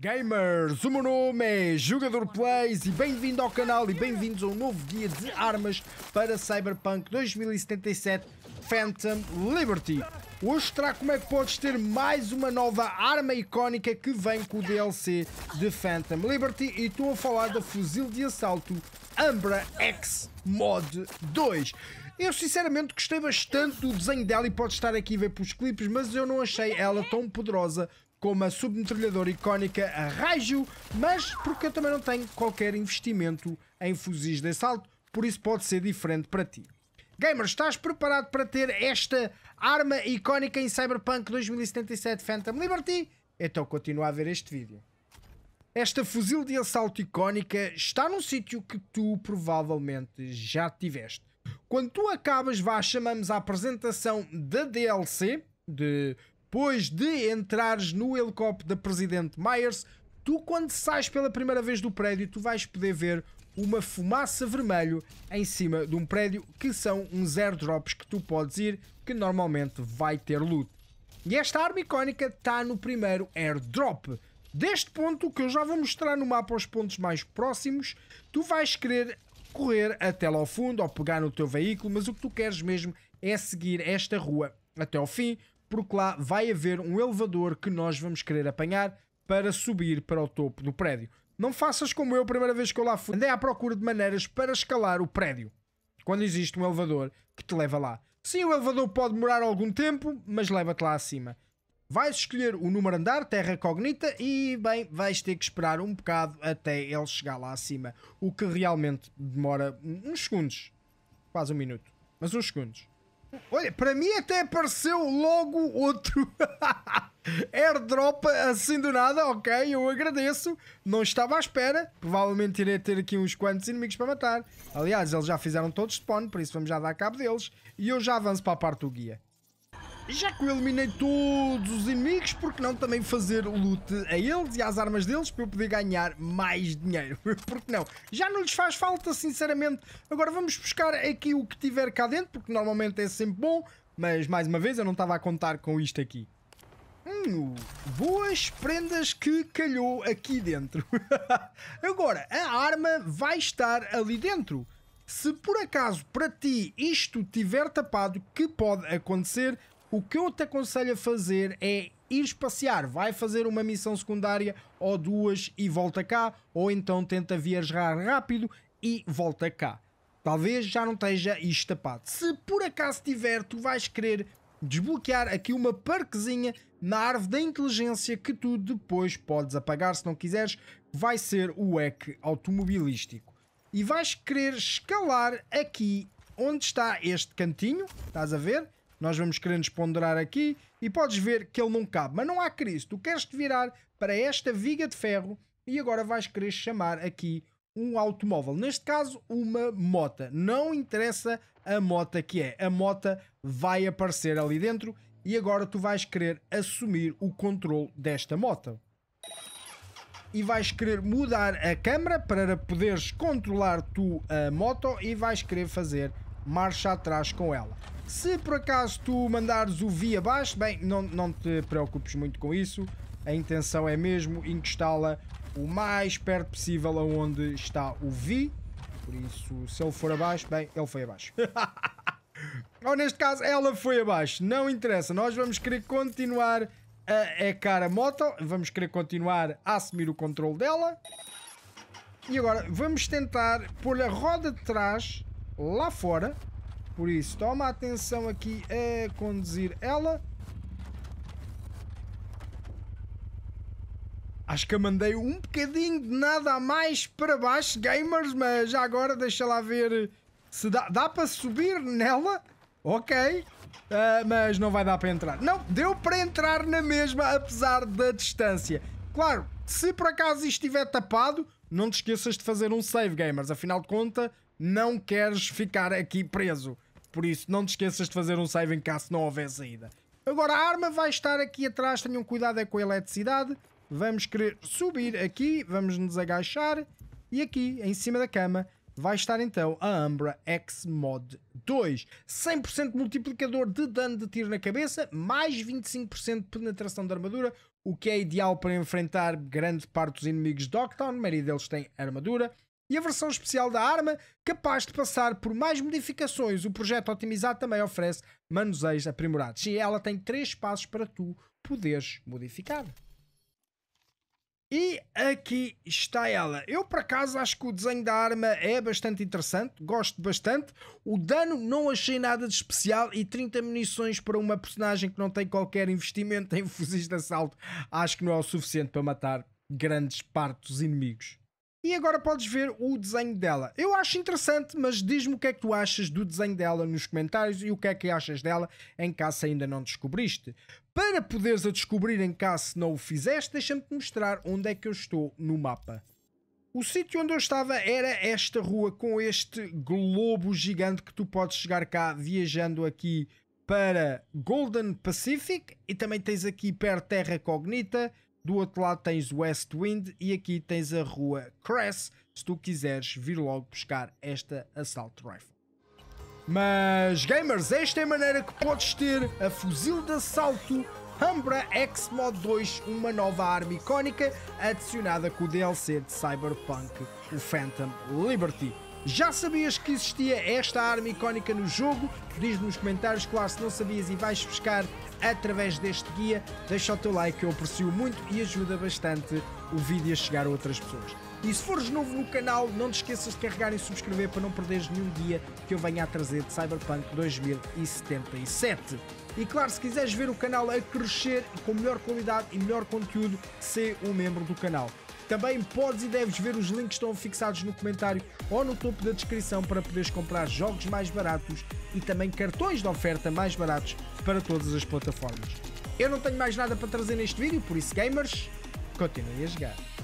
Gamers, o meu nome é Jogador Plays e bem-vindo ao canal e bem-vindos a um novo guia de armas para Cyberpunk 2077 Phantom Liberty. Hoje será como é que podes ter mais uma nova arma icónica que vem com o DLC de Phantom Liberty e estou a falar da fuzil de assalto Ambra X Mod 2. Eu sinceramente gostei bastante do desenho dela e pode estar aqui a ver os clipes, mas eu não achei ela tão poderosa com uma submetralhadora icónica a raio, mas porque eu também não tenho qualquer investimento em fuzis de assalto, por isso pode ser diferente para ti. Gamer, estás preparado para ter esta arma icónica em Cyberpunk 2077 Phantom Liberty? Então continua a ver este vídeo. Esta fuzil de assalto icónica está num sítio que tu provavelmente já tiveste. Quando tu acabas, vá, chamamos a apresentação da DLC, de depois de entrares no helicóptero da Presidente Myers, tu quando sais pela primeira vez do prédio, tu vais poder ver uma fumaça vermelho em cima de um prédio que são uns airdrops que tu podes ir, que normalmente vai ter loot. E esta arma icónica está no primeiro airdrop. Deste ponto, que eu já vou mostrar no mapa os pontos mais próximos, tu vais querer correr até lá ao fundo ou pegar no teu veículo, mas o que tu queres mesmo é seguir esta rua até ao fim, porque lá vai haver um elevador que nós vamos querer apanhar para subir para o topo do prédio. Não faças como eu, a primeira vez que eu lá fui, andei à procura de maneiras para escalar o prédio, quando existe um elevador que te leva lá. Sim, o elevador pode demorar algum tempo, mas leva-te lá acima. Vais escolher o número andar, terra cognita, e bem, vais ter que esperar um bocado até ele chegar lá acima, o que realmente demora uns segundos, quase um minuto, mas uns segundos. Olha, para mim até apareceu logo outro airdrop assim do nada, ok, eu agradeço, não estava à espera, provavelmente irei ter aqui uns quantos inimigos para matar. Aliás, eles já fizeram todos spawn, por isso vamos já dar cabo deles, e eu já avanço para a parte do guia. Já que eu eliminei todos os inimigos, porque não também fazer loot a eles e às armas deles para eu poder ganhar mais dinheiro? Porque não? Já não lhes faz falta, sinceramente. Agora vamos buscar aqui o que tiver cá dentro, porque normalmente é sempre bom, mas mais uma vez eu não estava a contar com isto aqui. Hum, boas prendas que calhou aqui dentro. Agora, a arma vai estar ali dentro. Se por acaso para ti isto tiver tapado, que pode acontecer, o que eu te aconselho a fazer é ir espaciar, vai fazer uma missão secundária ou duas e volta cá, ou então tenta viajar rápido e volta cá. Talvez já não esteja isto tapado. Se por acaso tiver, tu vais querer desbloquear aqui uma parquezinha na árvore da inteligência que tu depois podes apagar se não quiseres, vai ser o EC automobilístico. E vais querer escalar aqui onde está este cantinho, estás a ver? nós vamos querer nos ponderar aqui e podes ver que ele não cabe, mas não há crise. Tu queres te virar para esta viga de ferro e agora vais querer chamar aqui um automóvel, neste caso uma mota. Não interessa a mota que é, a mota vai aparecer ali dentro e agora tu vais querer assumir o controle desta mota. E vais querer mudar a câmera para poderes controlar tu a moto e vais querer fazer marcha atrás com ela. Se por acaso tu mandares o via abaixo, bem, não, não te preocupes muito com isso. A intenção é mesmo encostá-la o mais perto possível aonde está o vi. Por isso, se ele for abaixo, bem, ele foi abaixo. Ou neste caso, ela foi abaixo. Não interessa, nós vamos querer continuar a ecar a moto. Vamos querer continuar a assumir o controle dela. E agora, vamos tentar pôr a roda de trás lá fora por isso, toma atenção aqui a é conduzir ela. Acho que eu mandei um bocadinho de nada a mais para baixo, gamers, mas já agora deixa lá ver se dá, dá para subir nela. Ok, uh, mas não vai dar para entrar. Não, deu para entrar na mesma, apesar da distância. Claro, se por acaso isto estiver tapado, não te esqueças de fazer um save, gamers. Afinal de contas, não queres ficar aqui preso. Por isso, não te esqueças de fazer um save em caso não houver saída. Agora, a arma vai estar aqui atrás, tenham cuidado é com a eletricidade. Vamos querer subir aqui, vamos nos agachar. E aqui, em cima da cama, vai estar então a Ambra X-Mod 2. 100% multiplicador de dano de tiro na cabeça, mais 25% de penetração de armadura, o que é ideal para enfrentar grande parte dos inimigos de Docktown. A maioria deles tem armadura e a versão especial da arma, capaz de passar por mais modificações. O projeto otimizado também oferece manuseios aprimorados. e ela tem três passos para tu poderes modificar. E aqui está ela. Eu, por acaso, acho que o desenho da arma é bastante interessante, gosto bastante. O dano não achei nada de especial e 30 munições para uma personagem que não tem qualquer investimento em fuzis de assalto, acho que não é o suficiente para matar grandes partes dos inimigos. E agora podes ver o desenho dela. Eu acho interessante, mas diz-me o que é que tu achas do desenho dela nos comentários e o que é que achas dela em caso ainda não descobriste. Para poderes a descobrir em caso não o fizeste, deixa-me te mostrar onde é que eu estou no mapa. O sítio onde eu estava era esta rua com este globo gigante que tu podes chegar cá viajando aqui para Golden Pacific e também tens aqui perto Terra Cognita, do outro lado tens West Wind e aqui tens a rua Cress, se tu quiseres vir logo buscar esta Assault Rifle. Mas, gamers, esta é a maneira que podes ter a fuzil de assalto Umbra X-Mod 2, uma nova arma icónica adicionada com o DLC de Cyberpunk, o Phantom Liberty. Já sabias que existia esta arma icónica no jogo? Diz-me nos comentários, claro, se não sabias e vais buscar através deste guia, deixa o teu like, eu aprecio muito e ajuda bastante o vídeo a chegar a outras pessoas. E se fores novo no canal, não te esqueças de carregar e subscrever para não perderes nenhum guia que eu venha a trazer de Cyberpunk 2077. E claro, se quiseres ver o canal a crescer com melhor qualidade e melhor conteúdo, ser um membro do canal. Também podes e deves ver os links que estão fixados no comentário ou no topo da descrição para poderes comprar jogos mais baratos e também cartões de oferta mais baratos para todas as plataformas. Eu não tenho mais nada para trazer neste vídeo, por isso gamers, continuem a jogar.